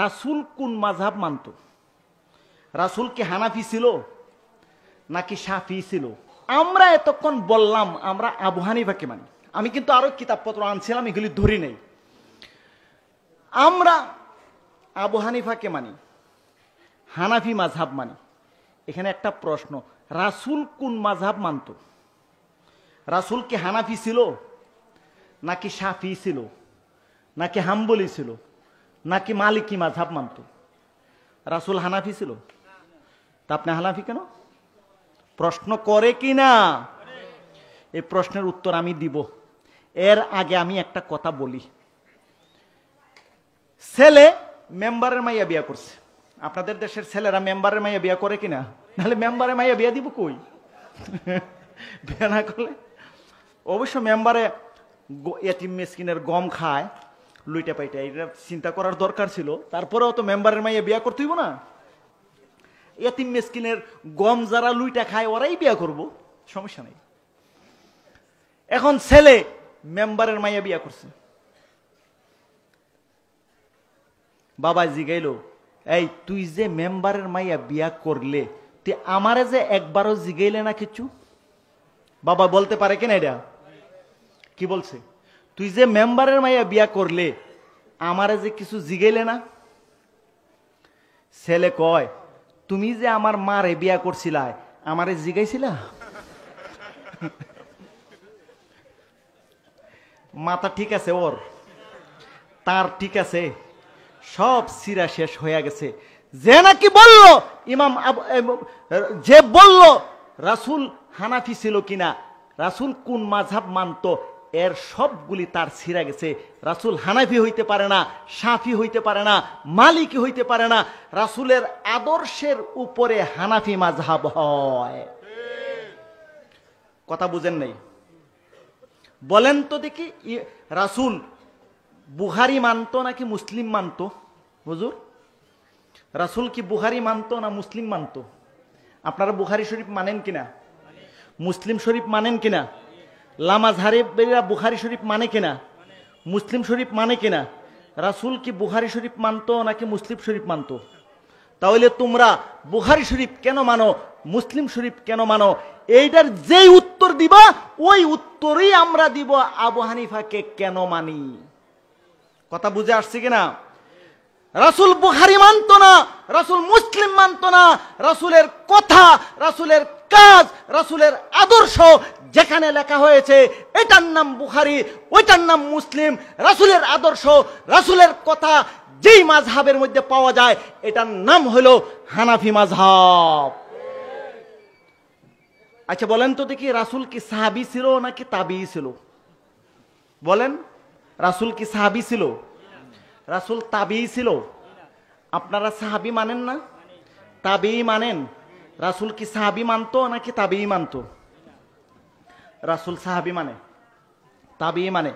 রাসুল কোন মাঝাব মানত রাসুল কি হানাফি ছিল নাকি সাফি ছিল আমরা এতক্ষণ বললাম আমরা আবু হানিফাকে মানি আমি কিন্তু আরো কিতাবপত্র আনছিলাম এগুলি ধরি নেই আমরা আবু হানিফাকে মানি হানাফি মাঝহাব মানি এখানে একটা প্রশ্ন রাসুল কোন মাঝহাব মানত রাসুল কি হানাফি ছিল নাকি সাফি ছিল নাকি হাম্বলি ছিল নাকি মালিকি মাঝাব মানত রাসুল হানাফি ছিল তা আপনি হানাফি কেন প্রশ্ন করে কি না এই প্রশ্নের উত্তর আমি দিব এর আগে আমি একটা কথা বলি ছেলে মেম্বারের মাইয়া বিয়া করছে আপনাদের দেশের ছেলেরা মেম্বারের মাইয়া বিয়া করে কিনা নাহলে মেম্বারের মাইয়া বিয়া দিব কই বিয়া না করলে অবশ্য মেম্বারে এটিম মেসকিনের গম খায় লুইটা পাইটা এটা চিন্তা করার দরকার ছিল তারপরেও তো মেম্বারের মাইয়ে বিয়া করতে হইব না এতিম মেসকিনের গম যারা লুইটা খায় ওরাই বিয়া করব সমস্যা নেই এখন ছেলে মেম্বারের মাইয়া বিয়া করছে বাবা জিগাইল এই তুই যে মেম্বারের মাইয়া বিয়া করলে তুই আমারে যে একবারও জিগাইলে না কিছু বাবা বলতে পারে কিনা এটা কি বলছে তুই যে মেম্বারের মাইয়া বিয়া করলে আমারে যে কিছু জিগাইলে না ছেলে কয় তুমি যে আমার মারে বিয়া করছিলা আমারে জিগাইছিলা মাথা ঠিক আছে ওর তার ঠিক আছে সব সিরা শেষ হয়ে গেছে যে নাকি বলল ইমাম যে বলল রাসুল হানাফি ছিল কিনা রাসুল কোন মাঝাব মানত এর সবগুলি তার ছিঁড়া গেছে রাসুল হানাফি হইতে পারে না সাফি হইতে পারে না মালিক হইতে পারে না রাসুলের আদর্শের উপরে হানাফি মাঝহাব হয় কথা বুঝেন নাই বলেন তো দেখি রাসুল বুহারি মানত নাকি মুসলিম মানত হুজুর রাসুল কি বুহারি মানত না মুসলিম মানত আপনারা বুহারি শরীফ মানেন কিনা মুসলিম শরীফ মানেন কিনা লামাজ হারিবেরা বুখারি শরীফ মানে কিনা মুসলিম শরীফ মানে কিনা রাসুল কি বুখারি শরীফ মানত নাকি মুসলিম শরীফ মানত তাহলে তোমরা বুখারি শরীফ কেন মানো মুসলিম শরীফ কেন মানো এইটার যেই উত্তর দিবা ওই উত্তরই আমরা দিব আবু হানিফাকে কেন মানি কথা বুঝে আসছে কিনা রাসুল বুহারি মানত না রাসুল মুসলিম মানত না রাসুলের কথা রাসুলের কাজ রাসুলের আদর্শ যেখানে লেখা হয়েছে এটার নাম বুহারি ওইটার নাম মুসলিম রাসুলের আদর্শ রাসুলের কথা যেই মাঝহাবের মধ্যে পাওয়া যায় এটার নাম হলো হানাফি মাঝহাব আচ্ছা বলেন তো দেখি রাসুল কি সাহাবি ছিল নাকি তাবি ছিল বলেন রাসুল কি সাহাবি ছিল রাসুল তাবি ছিল আপনারা সাহাবি মানেন না তাবি মানেন রাসুল কি সাহাবি মানতো নাকি তাবি মানতো রাসুল সাহাবি মানে তাবি মানে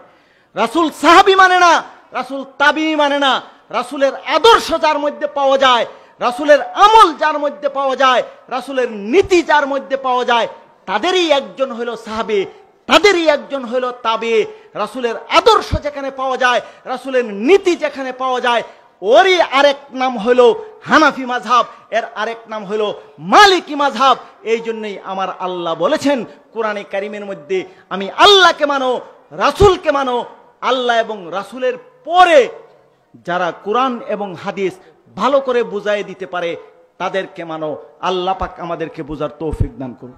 রাসুল সাহাবি মানে না রাসুল তাবি মানে না রাসুলের আদর্শ যার মধ্যে পাওয়া যায় রাসুলের আমল যার মধ্যে পাওয়া যায় রাসুলের নীতি যার মধ্যে পাওয়া যায় তাদেরই একজন হইল সাহাবি তাদেরই একজন হইল তাবে রাসুলের আদর্শ যেখানে পাওয়া যায় রাসুলের নীতি যেখানে পাওয়া যায় ওরই আরেক নাম হইল হানাফি মাঝাব এর আরেক নাম হলো মালিকি মাঝাব এই জন্যই আমার আল্লাহ বলেছেন কোরআনে কারিমের মধ্যে আমি আল্লাহকে মানো রাসুলকে মানো আল্লাহ এবং রাসুলের পরে যারা কোরআন এবং হাদিস ভালো করে বুঝাই দিতে পারে তাদেরকে মানো আল্লাপাক আমাদেরকে বোঝার তৌফিক দান করুন